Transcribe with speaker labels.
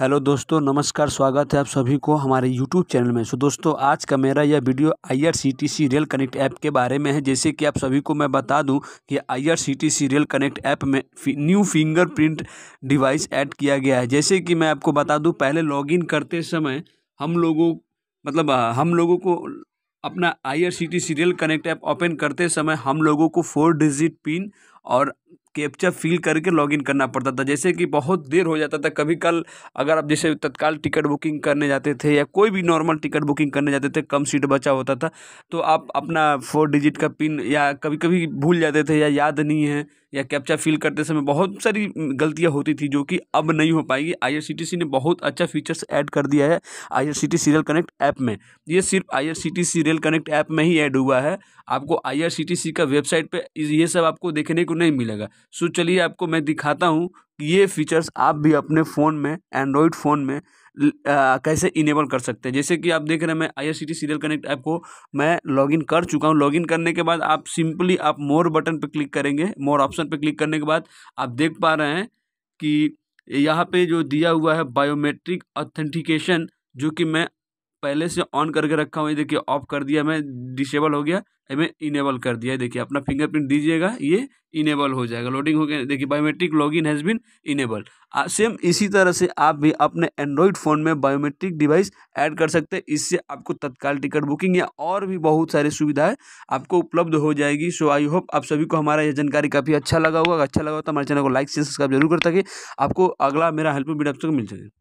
Speaker 1: hello दोस्तों नमस्कार स्वागत है आप सभी को हमारे यूट्यूब चैनल में सो दोस्तों आज का मेरा यह video IRCTC rail connect app के बारे में है जैसे कि आप सभी को मैं बता दूं कि आईआरसीटीसी रेल कनेक्ट ऐप में फि, न्यू फिंगरप्रिंट डिवाइस ऐड किया गया है जैसे कि मैं आपको बता दूं पहले लॉग करते समय हम लोगों मतलब हम लोगों को अपना I C rail connect app open करते समय हम लोगों को फोर डिजिट पिन और कैप्चा फिल करके लॉगिन करना पड़ता था जैसे कि बहुत देर हो जाता था कभी कल अगर आप जैसे तत्काल टिकट बुकिंग करने जाते थे या कोई भी नॉर्मल टिकट बुकिंग करने जाते थे कम सीट बचा होता था तो आप अपना फोर डिजिट का पिन या कभी कभी भूल जाते थे या याद नहीं है या कैप्चा फिल करते समय बहुत सारी गलतियाँ होती थी जो कि अब नहीं हो पाएगी आई ने बहुत अच्छा फीचर्स ऐड कर दिया है आई सीरियल कनेक्ट ऐप में ये सिर्फ आई सीरियल कनेक्ट ऐप में ही ऐड हुआ है आपको आई का वेबसाइट पर ये सब आपको देखने को नहीं मिलेगा सो चलिए आपको मैं दिखाता हूँ ये फीचर्स आप भी अपने फ़ोन में एंड्रॉयड फ़ोन में आ, कैसे इनेबल कर सकते हैं जैसे कि आप देख रहे हैं मैं आई सीरियल कनेक्ट ऐप को मैं लॉगिन कर चुका हूँ लॉगिन करने के बाद आप सिंपली आप मोर बटन पर क्लिक करेंगे मोर ऑप्शन पर क्लिक करने के बाद आप देख पा रहे हैं कि यहाँ पे जो दिया हुआ है बायोमेट्रिक ऑथेंटिकेशन जो कि मैं पहले से ऑन करके रखा हुआ है देखिए ऑफ कर दिया मैं डिसेबल हो गया हमें इनेबल कर दिया देखिए अपना फिंगरप्रिंट दीजिएगा ये इनेबल हो जाएगा लोडिंग हो गया देखिए biometric login has been enable same इसी तरह से आप भी अपने एंड्रॉयड फ़ोन में बायोमेट्रिक डिवाइस ऐड कर सकते हैं इससे आपको तत्काल टिकट बुकिंग या और भी बहुत सारी सुविधाएं आपको उपलब्ध हो जाएगी सो आई होप आप सभी को हमारा यह जानकारी काफ़ी अच्छा लगा होगा अच्छा लगा हो तो हमारे चैनल को लाइक से सब्सक्राइब जरूर कर सके आपको अगला मेरा हेल्प वीडियो आपको मिल सके